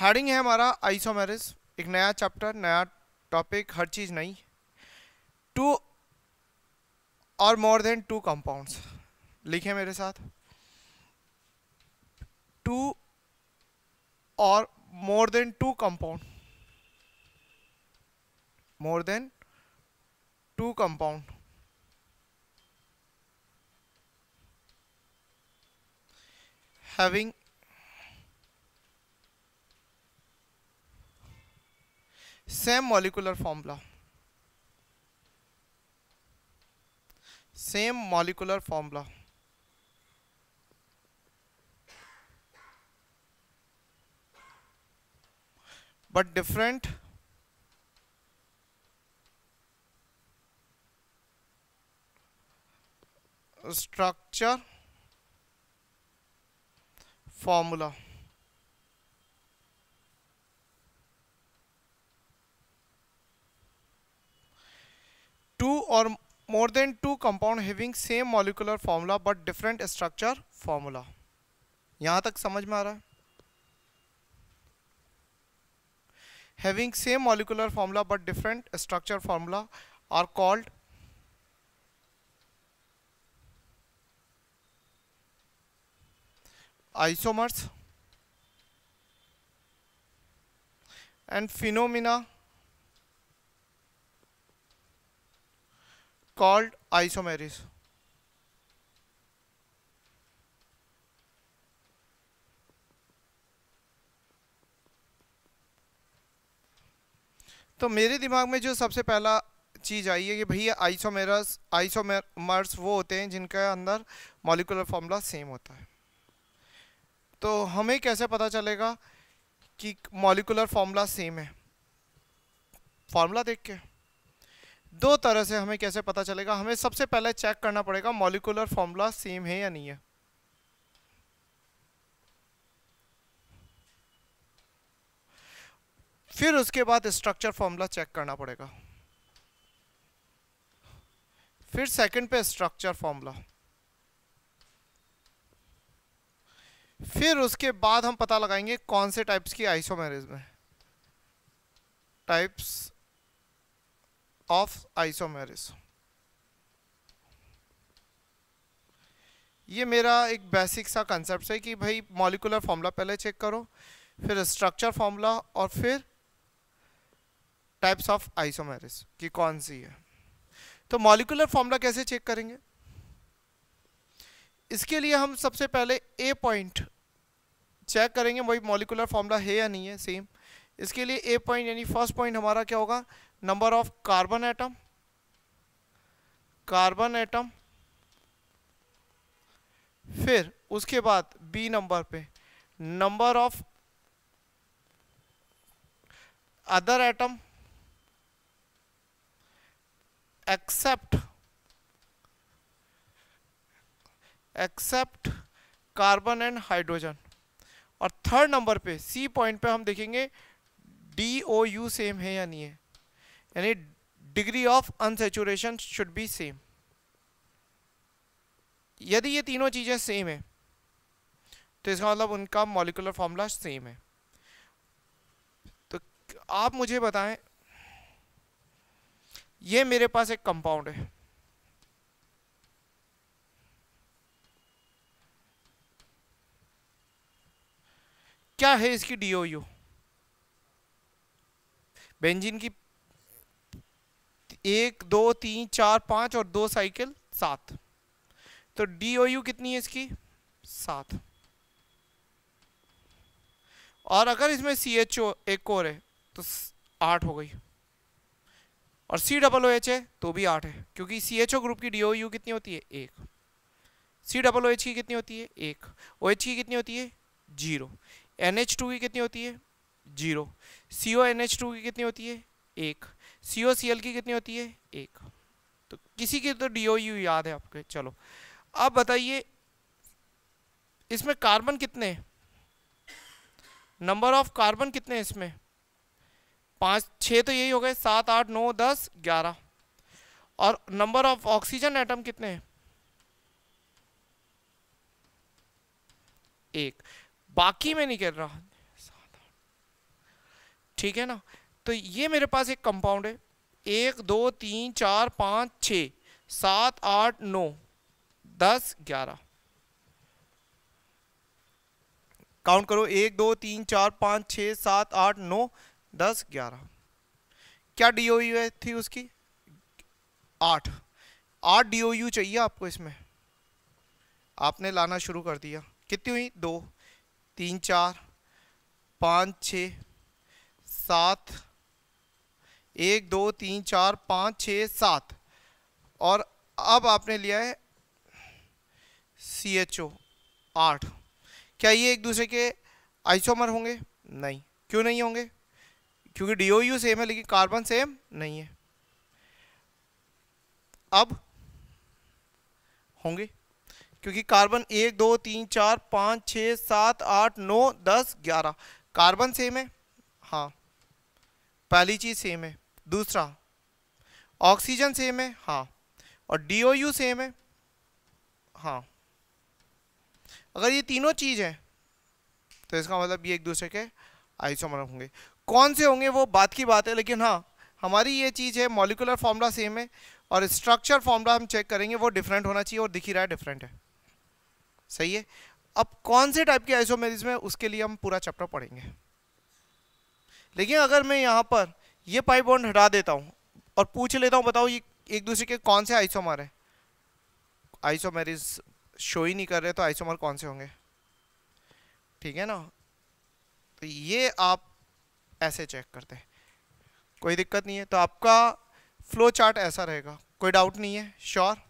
heading है हमारा isomerism एक नया चैप्टर नया टॉपिक हर चीज़ नई टू और मोर देन टू कंपाउंड्स लिखे मेरे साथ टू और more than two compound more than two compound having same molecular formula same molecular formula but different structure formula और more than two compound having same molecular formula but different structure formula यहां तक समझ में आ रहा having same molecular formula but different structure formula are called isomers and phenomena called isomeres तो मेरे दिमाग में जो सबसे पहला चीज़ आई है कि भैया आइसोमेरस आइसोमर्स वो होते हैं जिनका अंदर मॉलिकुलर फॉर्मूला सेम होता है तो हमें कैसे पता चलेगा कि मॉलिकुलर फॉर्मूला सेम है फॉर्मूला देख के दो तरह से हमें कैसे पता चलेगा हमें सबसे पहले चेक करना पड़ेगा मॉलिकुलर फॉर्मूला सेम है या नहीं है फिर उसके बाद स्ट्रक्चर फॉर्मूला चेक करना पड़ेगा फिर सेकंड पे स्ट्रक्चर फॉर्मूला फिर उसके बाद हम पता लगाएंगे कौन से टाइप्स की आइसोमेरिज में टाइप्स of आइसोमेरिस ये मेरा एक बेसिक सा कंसेप्ट है कि भाई मॉलिकुलर फॉर्मूला पहले चेक करो फिर स्ट्रक्चर फॉर्मूला और फिर टाइप्स ऑफ आइसोमेरिस की कौन सी है तो मॉलिकुलर फॉर्मूला कैसे चेक करेंगे इसके लिए हम सबसे पहले ए पॉइंट चेक करेंगे वही मॉलिकुलर फॉर्मूला है या नहीं है सेम इसके लिए ए पॉइंट यानी फर्स्ट पॉइंट हमारा क्या होगा number of carbon atom carbon atom फिर उसके बाद बी नंबर पे number of other atom except except carbon and hydrogen और थर्ड नंबर पे सी पॉइंट पे हम देखेंगे डी ओ यू सेम है या नहीं है यानी degree of unsaturation should be same यदि ये तीनों चीज़ें सेम है तो इसका मतलब उनका मॉलिकुलर फॉर्मूला सेम है तो आप मुझे बताएं ये मेरे पास एक कंपाउंड है क्या है इसकी डी ओ यू बेंजीन की एक दो तीन चार पांच और दो साइकिल सात तो डी कितनी है इसकी सात और अगर इसमें सी एच ओ एक और है तो आठ हो गई और सी डबल ओ एच है तो भी आठ है क्योंकि सी एच ओ ग्रुप की डी ओ यू कितनी होती है एक सी डबल ओ एच की कितनी होती है एक ओ एच की कितनी होती है जीरो एन एच टू की कितनी होती है zero C O N H two की कितनी होती है एक सी ओ सी एल की कितनी होती है एक तो किसी की तो डी ओ यू याद है आपके चलो अब बताइए इसमें कार्बन कितने नंबर ऑफ कार्बन कितने हैं इसमें पाँच छः तो यही हो गए सात आठ नौ दस ग्यारह और नंबर ऑफ ऑक्सीजन एटम कितने हैं एक बाकी मैं नहीं कह रहा ठीक है ना तो ये मेरे पास एक कंपाउंड है एक दो तीन चार पाँच छ सात आठ नौ दस ग्यारह काउंट करो एक दो तीन चार पाँच छः सात आठ नौ दस ग्यारह क्या डी ओ यू थी उसकी आठ आठ डी ओ यू चाहिए आपको इसमें आपने लाना शुरू कर दिया कितनी हुई दो तीन चार पाँच छः सात एक दो तीन चार पाँच छ सात और अब आपने लिया है सी एच ओ आठ क्या ये एक दूसरे के आइसोमर होंगे नहीं क्यों नहीं होंगे क्योंकि डी ओ यू सेम है लेकिन कार्बन सेम नहीं है अब होंगे क्योंकि कार्बन एक दो तीन चार पाँच छ सात आठ नौ दस ग्यारह कार्बन सेम है हाँ पहली चीज़ सेम है दूसरा ऑक्सीजन सेम है हाँ और डी सेम है हाँ अगर ये तीनों चीज़ हैं तो इसका मतलब ये एक दूसरे के आइसोमर होंगे कौन से होंगे वो बात की बात है लेकिन हाँ हमारी ये चीज़ है मॉलिकुलर फॉर्मूला सेम है और स्ट्रक्चर फॉर्मूला हम चेक करेंगे वो डिफरेंट होना चाहिए और दिख ही रहा है डिफरेंट है सही है अब कौन से टाइप के आइसोमेरिज में उसके लिए हम पूरा चैप्टर पढ़ेंगे लेकिन अगर मैं यहाँ पर ये पाई बॉन्ड हटा देता हूँ और पूछ लेता हूँ बताओ ये एक दूसरे के कौन से आइसोमर है आइसोमर इज शो ही नहीं कर रहे तो आइसोमर कौन से होंगे ठीक है ना तो ये आप ऐसे चेक करते हैं कोई दिक्कत नहीं है तो आपका फ्लो चार्ट ऐसा रहेगा कोई डाउट नहीं है श्योर